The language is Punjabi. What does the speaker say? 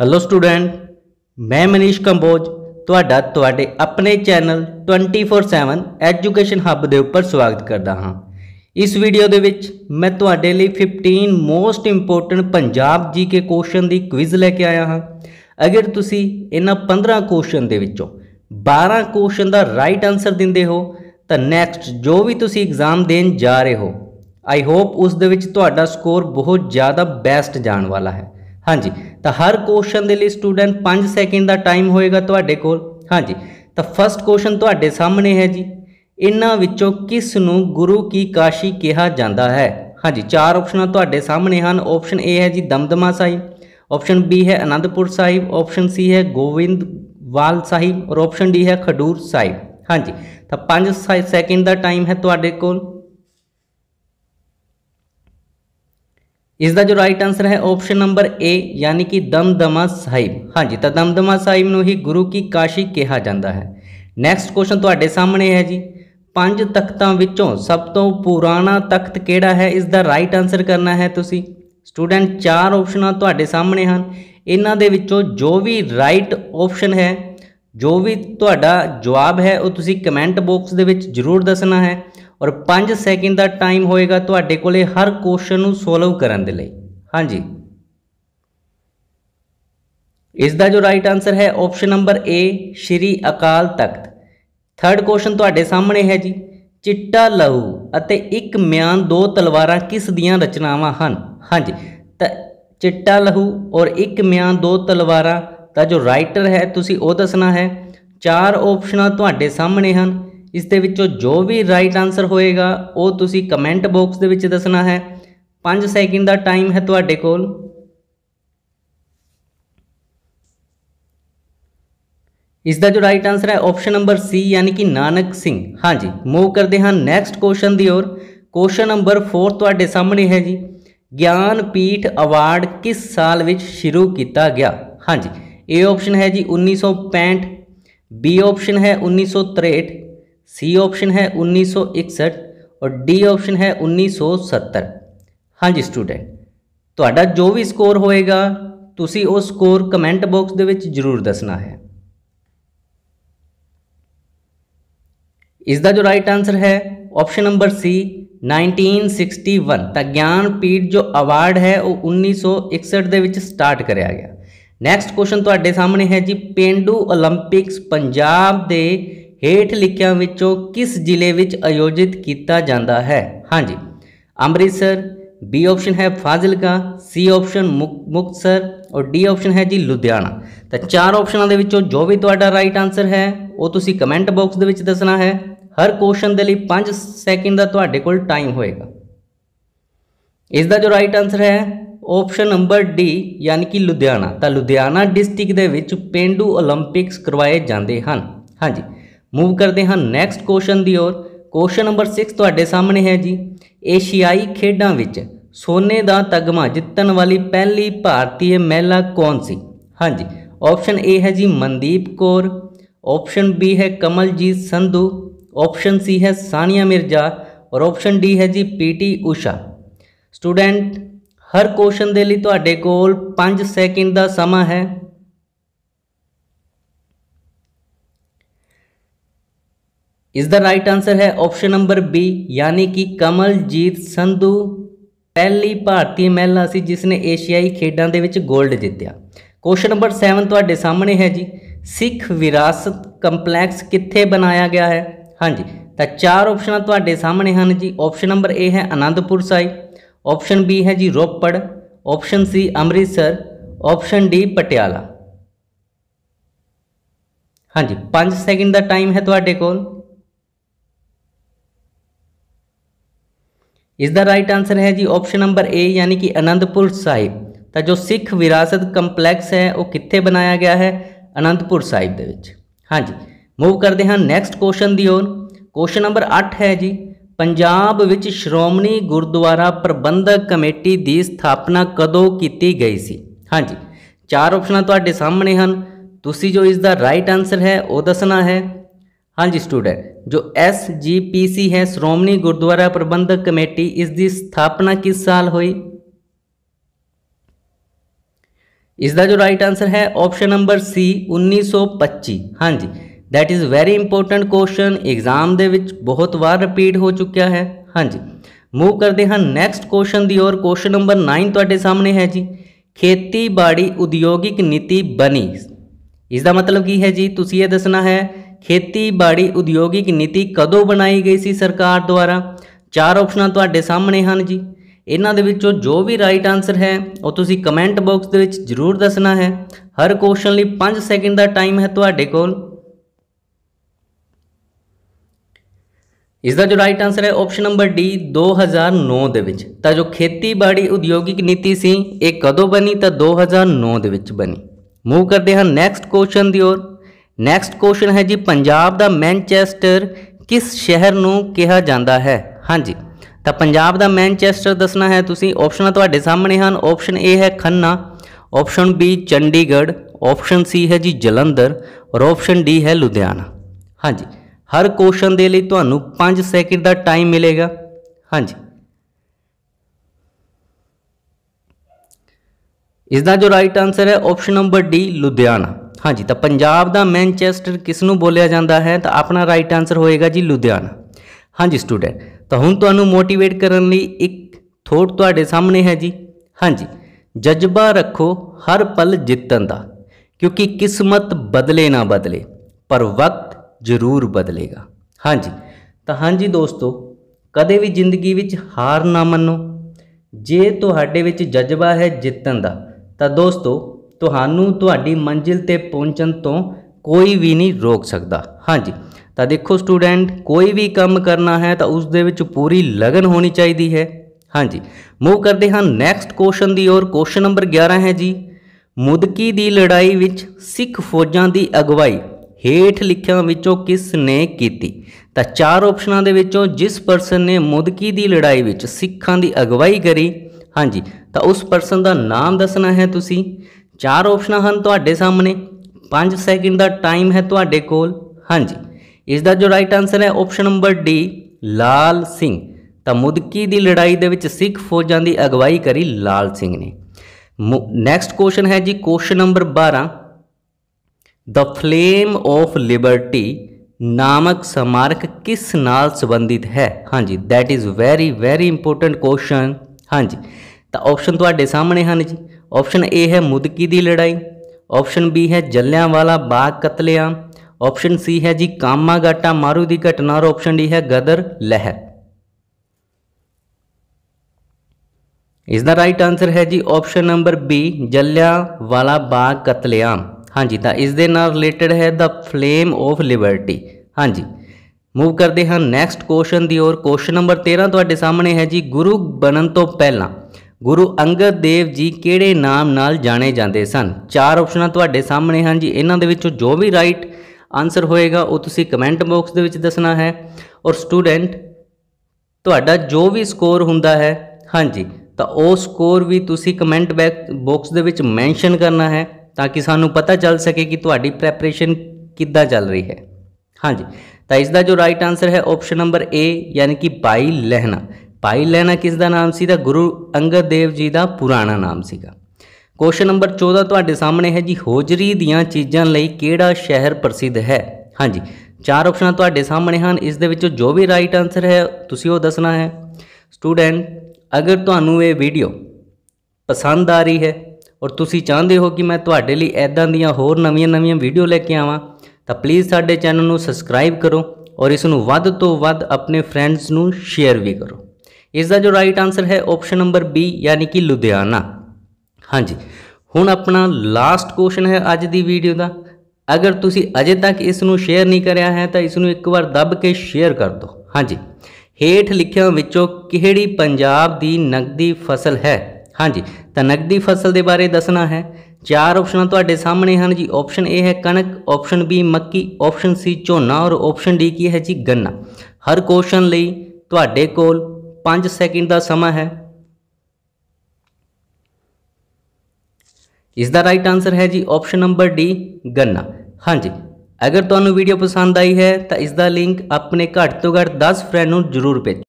ਹੈਲੋ ਸਟੂਡੈਂਟ ਮੈਂ ਮਨੀਸ਼ ਕੰਬੋਜ ਤੁਹਾਡਾ ਤੁਹਾਡੇ ਆਪਣੇ ਚੈਨਲ 24/7 ਐਜੂਕੇਸ਼ਨ ਹੱਬ ਦੇ ਉੱਪਰ ਸਵਾਗਤ ਕਰਦਾ ਹਾਂ ਇਸ ਵੀਡੀਓ ਦੇ ਵਿੱਚ ਮੈਂ ਤੁਹਾਡੇ ਲਈ 15 most important Punjab GK question ਦੀ ਕੁਇਜ਼ ਲੈ ਕੇ ਆਇਆ ਹਾਂ ਅਗਰ ਤੁਸੀਂ ਇਹਨਾਂ 15 ਕੁਐਸਚਨ ਦੇ ਵਿੱਚੋਂ 12 ਕੁਐਸਚਨ ਦਾ ਰਾਈਟ ਆਨਸਰ ਦਿੰਦੇ ਹੋ ਤਾਂ ਨੈਕਸਟ ਜੋ ਵੀ ਤੁਸੀਂ ਐਗਜ਼ਾਮ ਦੇਣ ਜਾ ਰਹੇ ਹੋ ਆਈ ਹੋਪ ਉਸ ਦੇ ਵਿੱਚ ਤੁਹਾਡਾ ਸਕੋਰ ਬਹੁਤ ਜ਼ਿਆਦਾ ਬੈਸਟ ਜਾਣ ਵਾਲਾ ਹੈ ਹਾਂਜੀ ਤਾਂ ਹਰ ਕੁਐਸਚਨ ਦੇ ਲਈ ਸਟੂਡੈਂਟ 5 ਸੈਕਿੰਡ ਦਾ ਟਾਈਮ ਹੋਏਗਾ ਤੁਹਾਡੇ ਕੋਲ ਹਾਂਜੀ ਤਾਂ ਫਰਸਟ ਕੁਐਸਚਨ ਤੁਹਾਡੇ ਸਾਹਮਣੇ ਹੈ ਜੀ ਇਹਨਾਂ ਵਿੱਚੋਂ ਕਿਸ ਨੂੰ ਗੁਰੂ ਕੀ ਕਾਸ਼ੀ ਕਿਹਾ ਜਾਂਦਾ ਹੈ ਹਾਂਜੀ ਚਾਰ ਆਪਸ਼ਨਾਂ ਤੁਹਾਡੇ ਸਾਹਮਣੇ ਹਨ ਆਪਸ਼ਨ A ਹੈ ਜੀ ਦਮਦਮਾ ਸਾਹਿਬ ਆਪਸ਼ਨ B ਹੈ ਅਨੰਦਪੁਰ ਸਾਹਿਬ ਆਪਸ਼ਨ C ਹੈ ਗੋਵਿੰਦ ਵਾਲ ਸਾਹਿਬ ਔਰ ਆਪਸ਼ਨ D ਹੈ ਖਡੂਰ ਸਾਹਿਬ ਹਾਂਜੀ ਤਾਂ 5 ਸੈਕਿੰਡ ਦਾ ਟਾਈਮ ਹੈ ਤੁਹਾਡੇ ਕੋਲ ਇਸ ਦਾ ਜੋ ਰਾਈਟ ਆਨਸਰ ਹੈ ਆਪਸ਼ਨ ਨੰਬਰ A ਯਾਨੀ ਕਿ ਦਮਦਮਾ ਸਾਹਿਬ ਹਾਂਜੀ ਤਾਂ ਦਮਦਮਾ ਸਾਹਿਬ ਨੂੰ ਹੀ ਗੁਰੂ ਕੀ ਕਾਸ਼ੀ ਕਿਹਾ ਜਾਂਦਾ ਹੈ ਨੈਕਸਟ ਕੁਐਸਚਨ ਤੁਹਾਡੇ ਸਾਹਮਣੇ ਹੈ ਜੀ ਪੰਜ ਤਖਤਾਂ ਵਿੱਚੋਂ ਸਭ ਤੋਂ ਪੁਰਾਣਾ ਤਖਤ ਕਿਹੜਾ ਹੈ ਇਸ ਦਾ ਰਾਈਟ ਆਨਸਰ ਕਰਨਾ ਹੈ ਤੁਸੀਂ ਸਟੂਡੈਂਟ ਚਾਰ ਆਪਸ਼ਨਾਂ ਤੁਹਾਡੇ ਸਾਹਮਣੇ ਹਨ ਇਹਨਾਂ ਦੇ ਵਿੱਚੋਂ ਜੋ ਵੀ ਰਾਈਟ ਆਪਸ਼ਨ ਹੈ ਜੋ ਵੀ ਤੁਹਾਡਾ ਜਵਾਬ ਹੈ ਉਹ ਤੁਸੀਂ ਕਮੈਂਟ ਬਾਕਸ ਦੇ ਵਿੱਚ ਜ਼ਰੂਰ ਦੱਸਣਾ ਹੈ ਔਰ 5 ਸੈਕਿੰਡ ਦਾ ਟਾਈਮ ਹੋਏਗਾ ਤੁਹਾਡੇ ਕੋਲੇ ਹਰ ਕੁਐਸਚਨ ਨੂੰ ਸੋਲਵ ਕਰਨ ਦੇ ਲਈ ਹਾਂਜੀ ਇਸ ਦਾ ਜੋ ਰਾਈਟ ਆਨਸਰ ਹੈ option number A Shri Akal Takht third question ਤੁਹਾਡੇ ਸਾਹਮਣੇ ਹੈ ਜੀ ਚਿੱਟਾ ਲਹੂ ਅਤੇ ਇੱਕ ਮਿਆਨ ਦੋ ਤਲਵਾਰਾਂ ਕਿਸ ਦੀਆਂ ਰਚਨਾਵਾਂ ਹਨ ਹਾਂਜੀ ਤਾਂ ਚਿੱਟਾ ਲਹੂ ਔਰ ਇੱਕ ਮਿਆਨ ਦੋ ਤਲਵਾਰਾਂ ਦਾ ਜੋ ਰਾਈਟਰ ਹੈ ਤੁਸੀਂ ਉਹ ਦੱਸਣਾ ਹੈ ਚਾਰ ਆਪਸ਼ਨਾਂ ਤੁਹਾਡੇ ਸਾਹਮਣੇ ਹਨ ਇਸ ਦੇ ਵਿੱਚੋਂ ਜੋ ਵੀ ਰਾਈਟ ਆਨਸਰ ਹੋਏਗਾ ਉਹ ਤੁਸੀਂ ਕਮੈਂਟ ਬਾਕਸ ਦੇ ਵਿੱਚ ਦੱਸਣਾ ਹੈ 5 ਸੈਕਿੰਡ ਦਾ ਟਾਈਮ ਹੈ ਤੁਹਾਡੇ ਕੋਲ ਇਸ ਦਾ ਜੋ ਰਾਈਟ ਆਨਸਰ ਹੈ ਆਪਸ਼ਨ ਨੰਬਰ ਸੀ ਯਾਨੀ ਕਿ ਨਾਨਕ ਸਿੰਘ ਹਾਂਜੀ ਮੂਵ ਕਰਦੇ ਹਾਂ ਨੈਕਸਟ ਕੁਐਸਚਨ ਦੀ ਔਰ ਕੁਐਸਚਨ ਨੰਬਰ 4 ਤੁਹਾਡੇ ਸਾਹਮਣੇ ਹੈ ਜੀ ਗਿਆਨ ਪੀਠ ਅਵਾਰਡ ਕਿਸ ਸਾਲ ਵਿੱਚ ਸ਼ੁਰੂ ਕੀਤਾ ਗਿਆ ਹਾਂਜੀ ਏ ਆਪਸ਼ਨ ਹੈ ਜੀ 1965 ਬੀ ਆਪਸ਼ਨ ਹੈ 1963 सी ऑप्शन है 1961 ਔਰ ਡੀ ਆਪਸ਼ਨ ਹੈ 1970 ਹਾਂਜੀ ਸਟੂਡੈਂਟ ਤੁਹਾਡਾ ਜੋ ਵੀ ਸਕੋਰ ਹੋਏਗਾ ਤੁਸੀਂ ਉਹ ਸਕੋਰ ਕਮੈਂਟ ਬਾਕਸ ਦੇ ਵਿੱਚ ਜ਼ਰੂਰ ਦੱਸਣਾ ਹੈ ਇਸ ਦਾ ਜੋ ਰਾਈਟ ਆਨਸਰ ਹੈ ਆਪਸ਼ਨ ਨੰਬਰ ਸੀ 1961 ਤਾਂ ਗਿਆਨ ਪੀਠ ਜੋ ਅਵਾਰਡ ਹੈ ਉਹ 1961 ਦੇ ਵਿੱਚ ਸਟਾਰਟ ਕਰਿਆ ਗਿਆ ਨੈਕਸਟ ਕੁਐਸਚਨ ਤੁਹਾਡੇ ਸਾਹਮਣੇ ਹੈ ਜੀ ਪਿੰਡੂ 올림픽ਸ ਪੰਜਾਬ ਦੇ ਹੇਠ ਲਿਖਿਆਂ ਵਿੱਚੋਂ ਕਿਸ ਜ਼ਿਲ੍ਹੇ ਵਿੱਚ ਆਯੋਜਿਤ ਕੀਤਾ ਜਾਂਦਾ ਹੈ ਹਾਂਜੀ ਅੰਮ੍ਰਿਤਸਰ ਬੀ ਆਪਸ਼ਨ ਹੈ ਫਾਜ਼ਿਲਕਾ ਸੀ ਆਪਸ਼ਨ ਮੁਕਤਸਰ ਔਰ ਡੀ ਆਪਸ਼ਨ ਹੈ ਜੀ ਲੁਧਿਆਣਾ ਤਾਂ ਚਾਰ ਆਪਸ਼ਨਾਂ ਦੇ ਵਿੱਚੋਂ ਜੋ ਵੀ ਤੁਹਾਡਾ ਰਾਈਟ ਆਨਸਰ ਹੈ ਉਹ ਤੁਸੀਂ ਕਮੈਂਟ ਬਾਕਸ ਦੇ ਵਿੱਚ ਦੱਸਣਾ ਹੈ ਹਰ ਕੁਐਸਚਨ ਦੇ ਲਈ 5 ਸੈਕਿੰਡ ਦਾ ਤੁਹਾਡੇ ਕੋਲ ਟਾਈਮ ਹੋਏਗਾ ਇਸ ਦਾ ਜੋ ਰਾਈਟ ਆਨਸਰ ਹੈ ਆਪਸ਼ਨ ਨੰਬਰ ਡੀ ਯਾਨੀ ਕਿ ਲੁਧਿਆਣਾ ਤਾਂ ਲੁਧਿਆਣਾ ਡਿਸਟ੍ਰਿਕਟ ਦੇ ਵਿੱਚ ਪਿੰਡੂ 올림픽ਸ ਕਰਵਾਏ ਜਾਂਦੇ ਹਨ ਹਾਂਜੀ ਮੂਵ ਕਰਦੇ ਹਾਂ ਨੈਕਸਟ ਕੁਐਸਚਨ ਦੀ ਔਰ ਕੁਐਸਚਨ ਨੰਬਰ 6 ਤੁਹਾਡੇ ਸਾਹਮਣੇ ਹੈ ਜੀ ਏਸ਼ੀਆਈ ਖੇਡਾਂ ਵਿੱਚ ਸੋਨੇ ਦਾ ਤਗਮਾ ਜਿੱਤਣ ਵਾਲੀ ਪਹਿਲੀ ਭਾਰਤੀ ਮਹਿਲਾ ਕੌਣ ਸੀ ਹਾਂਜੀ ਆਪਸ਼ਨ A ਹੈ ਜੀ ਮਨਦੀਪ ਕੌਰ ਆਪਸ਼ਨ B ਹੈ ਕਮਲਜੀਤ ਸੰਧੂ ਆਪਸ਼ਨ C ਹੈ ਸਾਨੀਆ ਮਿਰਜ਼ਾ ਔਰ ਆਪਸ਼ਨ D ਹੈ ਜੀ ਪੀਟੀ ਊਸ਼ਾ ਸਟੂਡੈਂਟ ਹਰ ਕੁਐਸਚਨ ਦੇ ਲਈ ਤੁਹਾਡੇ ਕੋਲ 5 ਸੈਕਿੰਡ ਦਾ ਸਮਾਂ ਹੈ इस द राइट आंसर है ऑप्शन नंबर बी यानी कि ਕਮਲਜੀਤ ਸੰਧੂ ਪਹਿਲੀ ਭਾਰਤੀ ਮਹਿਲਾ ਸੀ ਜਿਸ ਨੇ ਏਸ਼ੀਆਈ ਖੇਡਾਂ ਦੇ ਵਿੱਚ 골ਡ ਜਿੱਤਿਆ ਕੁਐਸਚਨ ਨੰਬਰ 7 ਤੁਹਾਡੇ ਸਾਹਮਣੇ ਹੈ ਜੀ ਸਿੱਖ ਵਿਰਾਸਤ ਕੰਪਲੈਕਸ ਕਿੱਥੇ ਬਣਾਇਆ ਗਿਆ ਹੈ ਹਾਂਜੀ ਤਾਂ ਚਾਰ ਆਪਸ਼ਨਾਂ ਤੁਹਾਡੇ ਸਾਹਮਣੇ ਹਨ ਜੀ ਆਪਸ਼ਨ ਨੰਬਰ A ਹੈ ਆਨੰਦਪੁਰ ਸਾਹਿਬ ਆਪਸ਼ਨ B ਹੈ ਜੀ Ropar option C Amritsar option D Patiala ਹਾਂਜੀ 5 ਸੈਕਿੰਡ ਦਾ ਟਾਈਮ ਹੈ ਤੁਹਾਡੇ ਕੋਲ ਇਸ ਦਾ ਰਾਈਟ ਆਨਸਰ ਹੈ ਜੀ ਆਪਸ਼ਨ ਨੰਬਰ ਏ ਯਾਨੀ ਕਿ ਅਨੰਦਪੁਰ ਸਾਹਿਬ ਤਾਂ ਜੋ ਸਿੱਖ ਵਿਰਾਸਤ ਕੰਪਲੈਕਸ ਹੈ ਉਹ ਕਿੱਥੇ ਬਣਾਇਆ ਗਿਆ ਹੈ ਅਨੰਦਪੁਰ ਸਾਹਿਬ ਦੇ ਵਿੱਚ ਹਾਂਜੀ ਮੂਵ ਕਰਦੇ ਹਾਂ ਨੈਕਸਟ ਕੁਐਸਚਨ ਦੀ ਓਰ ਕੁਐਸਚਨ ਨੰਬਰ 8 ਹੈ ਜੀ ਪੰਜਾਬ ਵਿੱਚ ਸ਼੍ਰੋਮਣੀ ਗੁਰਦੁਆਰਾ ਪ੍ਰਬੰਧਕ ਕਮੇਟੀ ਦੀ ਸਥਾਪਨਾ ਕਦੋਂ ਕੀਤੀ ਗਈ ਸੀ ਹਾਂਜੀ ਚਾਰ ਆਪਸ਼ਨਾਂ ਤੁਹਾਡੇ ਸਾਹਮਣੇ ਹਨ ਤੁਸੀਂ ਜੋ ਇਸ ਦਾ ਰਾਈਟ ਆਨਸਰ ਹੈ ਉਹ ਦੱਸਣਾ ਹੈ ਹਾਂਜੀ ਸਟੂਡੈਂਟ ਜੋ ਐਸਜੀਪੀਸੀ ਹੈ ਸ਼੍ਰੋਮਣੀ ਗੁਰਦੁਆਰਾ ਪ੍ਰਬੰਧਕ ਕਮੇਟੀ ਇਸ ਦੀ ਸਥਾਪਨਾ ਕਿਸ ਸਾਲ ਹੋਈ ਇਸ ਦਾ ਜੋ ਰਾਈਟ ਆਨਸਰ ਹੈ ਆਪਸ਼ਨ ਨੰਬਰ C 1925 ਹਾਂਜੀ that is very important question exam ਦੇ ਵਿੱਚ ਬਹੁਤ ਵਾਰ ਰਿਪੀਟ ਹੋ ਚੁੱਕਿਆ ਹੈ ਹਾਂਜੀ ਮੂਵ ਕਰਦੇ ਹਾਂ ਨੈਕਸਟ ਕੁਐਸਚਨ ਦੀ ਔਰ ਕੁਐਸਚਨ ਨੰਬਰ 9 ਤੁਹਾਡੇ ਸਾਹਮਣੇ ਹੈ ਜੀ ਖੇਤੀਬਾੜੀ ਉਦਯੋਗਿਕ ਨੀਤੀ ਬਣੀ ਇਸ ਦਾ ਮਤਲਬ ਕੀ ਹੈ ਜੀ ਤੁਸੀਂ ਇਹ ਦੱਸਣਾ ਹੈ ਖੇਤੀਬਾੜੀ ਉਦਯੋਗਿਕ ਨੀਤੀ ਕਦੋਂ ਬਣਾਈ ਗਈ ਸੀ ਸਰਕਾਰ ਦੁਆਰਾ ਚਾਰ ਆਪਸ਼ਨਾਂ ਤੁਹਾਡੇ ਸਾਹਮਣੇ ਹਨ ਜੀ ਇਹਨਾਂ ਦੇ ਵਿੱਚੋਂ ਜੋ ਵੀ ਰਾਈਟ ਆਨਸਰ ਹੈ ਉਹ ਤੁਸੀਂ ਕਮੈਂਟ ਬਾਕਸ ਦੇ ਵਿੱਚ ਜ਼ਰੂਰ ਦੱਸਣਾ ਹੈ ਹਰ ਕੁਐਸਚਨ ਲਈ 5 ਸੈਕਿੰਡ ਦਾ ਟਾਈਮ ਹੈ ਤੁਹਾਡੇ ਕੋਲ ਇਸ ਦਾ ਜੋ ਰਾਈਟ ਆਨਸਰ ਹੈ ਆਪਸ਼ਨ ਨੰਬਰ ਡੀ 2009 ਦੇ ਵਿੱਚ ਤਾਂ ਜੋ ਖੇਤੀਬਾੜੀ ਉਦਯੋਗਿਕ ਨੀਤੀ ਸੀ ਇਹ ਕਦੋਂ ਬਣੀ ਤਾਂ 2009 ਦੇ ਵਿੱਚ ਬਣੀ ਮੂਵ ਕਰਦੇ ਹਾਂ ਨੈਕਸਟ ਕੁਐਸਚਨ ਦੀ ਔਰ ਨੈਕਸਟ ਕੁਐਸਚਨ ਹੈ ਜੀ ਪੰਜਾਬ ਦਾ ਮੈਂਚੈਸਟਰ ਕਿਸ ਸ਼ਹਿਰ ਨੂੰ ਕਿਹਾ ਜਾਂਦਾ ਹੈ ਹਾਂਜੀ ਤਾਂ ਪੰਜਾਬ ਦਾ ਮੈਂਚੈਸਟਰ ਦੱਸਣਾ ਹੈ ਤੁਸੀਂ ਆਪਸ਼ਨਾਂ ਤੁਹਾਡੇ ਸਾਹਮਣੇ ਹਨ ਆਪਸ਼ਨ A ਹੈ Khanna option B Chandigarh option C ਹੈ ਜੀ ਜਲੰਧਰ ਔਰ ਆਪਸ਼ਨ D ਹੈ ਲੁਧਿਆਣਾ ਹਾਂਜੀ ਹਰ ਕੁਐਸਚਨ ਦੇ ਲਈ ਤੁਹਾਨੂੰ 5 ਸੈਕਿੰਡ ਦਾ ਟਾਈਮ ਮਿਲੇਗਾ ਹਾਂਜੀ ਇਸ ਦਾ ਜੋ ਰਾਈਟ ਆਨਸਰ ਹੈ ਆਪਸ਼ਨ ਨੰਬਰ ਡੀ ਲੁਧਿਆਣਾ ਹਾਂਜੀ ਤਾਂ ਪੰਜਾਬ ਦਾ ਮੈਂਚੈਸਟਰ ਕਿਸ ਨੂੰ ਬੋਲਿਆ ਜਾਂਦਾ ਹੈ ਤਾਂ ਆਪਣਾ ਰਾਈਟ ਆਨਸਰ ਹੋਏਗਾ ਜੀ ਲੁਧਿਆਣਾ ਹਾਂਜੀ ਸਟੂਡੈਂਟ ਤਾਂ ਹੁਣ ਤੁਹਾਨੂੰ ਮੋਟੀਵੇਟ ਕਰਨ ਲਈ ਇੱਕ ਥੋਟ ਤੁਹਾਡੇ ਸਾਹਮਣੇ ਹੈ ਜੀ ਹਾਂਜੀ ਜਜ਼ਬਾ ਰੱਖੋ ਹਰ ਪਲ ਜਿੱਤਣ ਦਾ ਕਿਉਂਕਿ ਕਿਸਮਤ ਬਦਲੇ ਨਾ ਬਦਲੇ ਪਰ ਵਕਤ ਜ਼ਰੂਰ ਬਦਲੇਗਾ ਹਾਂਜੀ ਤਾਂ ਹਾਂਜੀ ਦੋਸਤੋ ਕਦੇ ਵੀ ਜ਼ਿੰਦਗੀ ਵਿੱਚ ਹਾਰ ਨਾ ਮੰਨੋ ਜੇ ਤੁਹਾਡੇ ਵਿੱਚ ਜਜ਼ਬਾ ਹੈ ਜਿੱਤਣ ਦਾ ਤਾਂ ਦੋਸਤੋ ਤੁਹਾਨੂੰ ਤੁਹਾਡੀ ਮੰਜ਼ਿਲ ਤੇ ਪਹੁੰਚਣ ਤੋਂ ਕੋਈ ਵੀ ਨਹੀਂ ਰੋਕ ਸਕਦਾ ਹਾਂਜੀ ਤਾਂ ਦੇਖੋ ਸਟੂਡੈਂਟ ਕੋਈ ਵੀ ਕੰਮ ਕਰਨਾ ਹੈ ਤਾਂ ਉਸ ਦੇ ਵਿੱਚ ਪੂਰੀ ਲਗਨ ਹੋਣੀ ਚਾਹੀਦੀ ਹੈ ਹਾਂਜੀ ਮੂਵ ਕਰਦੇ ਹਾਂ ਨੈਕਸਟ ਕੁਐਸਚਨ ਦੀ ਔਰ ਕੁਐਸਚਨ ਨੰਬਰ 11 ਹੈ ਜੀ ਮੁਦਕੀ ਦੀ ਲੜਾਈ ਵਿੱਚ ਸਿੱਖ ਫੌਜਾਂ ਦੀ ਅਗਵਾਈ ਹੇਠ ਲਿਖਿਆਂ ਵਿੱਚੋਂ ਕਿਸ ਨੇ ਕੀਤੀ ਤਾਂ ਚਾਰ ਆਪਸ਼ਨਾਂ ਦੇ ਵਿੱਚੋਂ ਜਿਸ ਪਰਸਨ ਨੇ ਮੁਦਕੀ ਦੀ ਲੜਾਈ ਵਿੱਚ ਸਿੱਖਾਂ ਦੀ ਅਗਵਾਈ ਕਰੀ ਹਾਂਜੀ ਤਾਂ ਉਸ ਪਰਸਨ ਦਾ ਨਾਮ ਦੱਸਣਾ ਹੈ ਤੁਸੀਂ ਚਾਰ ਆਪਸ਼ਨਾਂ ਹਨ ਤੁਹਾਡੇ ਸਾਹਮਣੇ 5 ਸੈਕਿੰਡ ਦਾ ਟਾਈਮ ਹੈ ਤੁਹਾਡੇ ਕੋਲ ਹਾਂਜੀ ਇਸ ਦਾ ਜੋ ਰਾਈਟ ਆਨਸਰ ਹੈ option number D Lal Singh ਤਾਂ ਮੁਦਕੀ ਦੀ ਲੜਾਈ ਦੇ ਵਿੱਚ ਸਿੱਖ ਫੌਜਾਂ ਦੀ ਅਗਵਾਈ ਕਰੀ ਲਾਲ ਸਿੰਘ ਨੇ ਨੈਕਸਟ ਕੁਐਸਚਨ ਹੈ ਜੀ question number 12 the flame of liberty ਨਾਮਕ ਸਮਾਰਕ ਕਿਸ ਨਾਲ ਸੰਬੰਧਿਤ ਹੈ ਹਾਂਜੀ that is very very important question ਹਾਂਜੀ ਤਾਂ ਆਪਸ਼ਨ ਤੁਹਾਡੇ ਸਾਹਮਣੇ ਹਨ ਜੀ ਆਪਸ਼ਨ A ਹੈ ਮੁਦਕੀ ਦੀ ਲੜਾਈ ਆਪਸ਼ਨ B ਹੈ ਜੱਲਿਆਂਵਾਲਾ ਬਾਗ ਕਤਲਿਆਂ ਆਪਸ਼ਨ C ਹੈ ਜੀ ਕਾਮਾਗਾਟਾ ਮਾਰੂ ਦੀ ਘਟਨਾ ਔਰ ਆਪਸ਼ਨ D ਹੈ ਗਦਰ ਲਹਿਰ ਇਸ ਦਾ ਰਾਈਟ ਆਨਸਰ ਹੈ ਜੀ option number B Jallianwala Bagh ਕਤਲਿਆਂ ਹਾਂਜੀ ਤਾਂ ਇਸ ਦੇ ਨਾਲ ਰਿਲੇਟਡ ਹੈ ਦਾ ਫਲੇਮ ਆਫ ਲਿਬਰਟੀ ਹਾਂਜੀ ਮੂਵ ਕਰਦੇ ਹਾਂ ਨੈਕਸਟ ਕੁਐਸਚਨ ਦੀ ਔਰ ਕੁਐਸਚਨ ਨੰਬਰ 13 ਤੁਹਾਡੇ ਸਾਹਮਣੇ ਹੈ ਜੀ ਗੁਰੂ ਬਣਨ ਤੋਂ ਪਹਿਲਾਂ ਗੁਰੂ ਅੰਗਦ ਦੇਵ ਜੀ ਕਿਹੜੇ ਨਾਮ ਨਾਲ ਜਾਣੇ ਜਾਂਦੇ ਸਨ ਚਾਰ ਆਪਸ਼ਨਾਂ ਤੁਹਾਡੇ ਸਾਹਮਣੇ ਹਨ ਜੀ ਇਹਨਾਂ ਦੇ ਵਿੱਚੋਂ ਜੋ ਵੀ ਰਾਈਟ ਆਨਸਰ ਹੋਏਗਾ ਉਹ ਤੁਸੀਂ ਕਮੈਂਟ ਬਾਕਸ ਦੇ ਵਿੱਚ ਦੱਸਣਾ ਹੈ ਔਰ ਸਟੂਡੈਂਟ ਤੁਹਾਡਾ ਜੋ ਵੀ ਸਕੋਰ ਹੁੰਦਾ ਹੈ ਹਾਂਜੀ ਤਾਂ ਉਹ ਸਕੋਰ ਵੀ ਤੁਸੀਂ ਕਮੈਂਟ ਬਾਕਸ ਦੇ ਵਿੱਚ ਮੈਂਸ਼ਨ ਕਰਨਾ ਹੈ ਤਾਂ ਕਿ ਸਾਨੂੰ ਪਤਾ ਚੱਲ ਸਕੇ ਕਿ ਤੁਹਾਡੀ ਪ੍ਰੈਪਰੇਸ਼ਨ ਕਿੱਦਾਂ ਚੱਲ ਰਹੀ ਹੈ ਹਾਂਜੀ ਤਾਂ ਇਸ ਦਾ ਜੋ ਰਾਈਟ ਆਨਸਰ ਹੈ ਆਪਸ਼ਨ ਨੰਬਰ A ਯਾਨੀ ਕਿ ਬਾਈ ਲਹਿਣਾ ਭਾਈ ਲੈਣਾ ਕਿਸ ਦਾ ਨਾਮ ਸੀ ਤਾਂ ਗੁਰੂ ਅੰਗਦ ਦੇਵ ਜੀ ਦਾ ਪੁਰਾਣਾ ਨਾਮ ਸੀਗਾ ਕੁਐਸਚਨ ਨੰਬਰ 14 ਤੁਹਾਡੇ ਸਾਹਮਣੇ ਹੈ ਜੀ ਹੋਜਰੀ ਦੀਆਂ ਚੀਜ਼ਾਂ ਲਈ ਕਿਹੜਾ ਸ਼ਹਿਰ ਪ੍ਰਸਿੱਧ ਹੈ ਹਾਂਜੀ ਚਾਰ ਆਪਸ਼ਨਾਂ ਤੁਹਾਡੇ ਸਾਹਮਣੇ ਹਨ ਇਸ ਦੇ ਵਿੱਚੋਂ ਜੋ ਵੀ ਰਾਈਟ ਆਨਸਰ ਹੈ ਤੁਸੀਂ ਉਹ ਦੱਸਣਾ ਹੈ ਸਟੂਡੈਂਟ ਅਗਰ ਤੁਹਾਨੂੰ ਇਹ ਵੀਡੀਓ ਪਸੰਦ ਆ ਰਹੀ ਹੈ ਔਰ ਤੁਸੀਂ ਚਾਹੁੰਦੇ ਹੋ ਕਿ ਮੈਂ ਤੁਹਾਡੇ ਲਈ ਐਦਾਂ ਦੀਆਂ ਹੋਰ ਨਵੀਆਂ-ਨਵੀਆਂ ਵੀਡੀਓ ਲੈ ਕੇ ਆਵਾਂ ਤਾਂ ਪਲੀਜ਼ ਸਾਡੇ ਚੈਨਲ ਨੂੰ ਸਬਸਕ੍ਰਾਈਬ ਕਰੋ ਔਰ ਇਸ ਨੂੰ ਵੱਧ ਤੋਂ ਵੱਧ ਆਪਣੇ ਫਰੈਂਡਸ ਨੂੰ ਸ਼ੇਅਰ ਵੀ ਕਰੋ ਇਸ ਦਾ ਜੋ ਰਾਈਟ ਆਨਸਰ ਹੈ ਆਪਸ਼ਨ ਨੰਬਰ B ਯਾਨੀ ਕਿ ਲੁਧਿਆਣਾ ਹਾਂਜੀ ਹੁਣ ਆਪਣਾ ਲਾਸਟ ਕੁਐਸਚਨ ਹੈ ਅੱਜ ਦੀ ਵੀਡੀਓ ਦਾ ਅਗਰ ਤੁਸੀਂ ਅਜੇ ਤੱਕ ਇਸ ਨੂੰ ਸ਼ੇਅਰ ਨਹੀਂ ਕਰਿਆ ਹੈ ਤਾਂ ਇਸ ਨੂੰ ਇੱਕ ਵਾਰ ਦੱਬ ਕੇ ਸ਼ੇਅਰ ਕਰ ਦਿਓ ਹਾਂਜੀ ਹੇਠ ਲਿਖਿਆਂ ਵਿੱਚੋਂ ਕਿਹੜੀ ਪੰਜਾਬ ਦੀ ਨਕਦੀ ਫਸਲ ਹੈ ਹਾਂਜੀ ਤਾਂ ਨਕਦੀ ਫਸਲ ਦੇ ਬਾਰੇ ਦੱਸਣਾ ਹੈ ਚਾਰ ਆਪਸ਼ਨਾਂ ਤੁਹਾਡੇ ਸਾਹਮਣੇ ਹਨ ਜੀ ਆਪਸ਼ਨ A ਹੈ ਕਣਕ ਆਪਸ਼ਨ B ਮੱਕੀ ਆਪਸ਼ਨ C ਝੋਨਾ ਔਰ ਆਪਸ਼ਨ D ਕੀ ਹੈ ਜੀ ਗੰਨਾ ਹਰ ਕੁਐਸਚਨ ਲਈ ਤੁਹਾਡੇ ਕੋਲ 5 ਸੈਕਿੰਡ ਦਾ ਸਮਾਂ ਹੈ ਇਸ ਦਾ ਰਾਈਟ ਆਨਸਰ ਹੈ ਜੀ ਆਪਸ਼ਨ ਨੰਬਰ ਡੀ ਗੰਨਾ ਹਾਂਜੀ ਅਗਰ ਤੁਹਾਨੂੰ ਵੀਡੀਓ ਪਸੰਦ ਆਈ ਹੈ ਤਾਂ ਇਸ ਦਾ ਲਿੰਕ ਆਪਣੇ ਘੱਟ ਤੋਂ ਘੱਟ 10 ਫਰੈਂਡ ਨੂੰ ਜ਼ਰੂਰ ਭੇਜੋ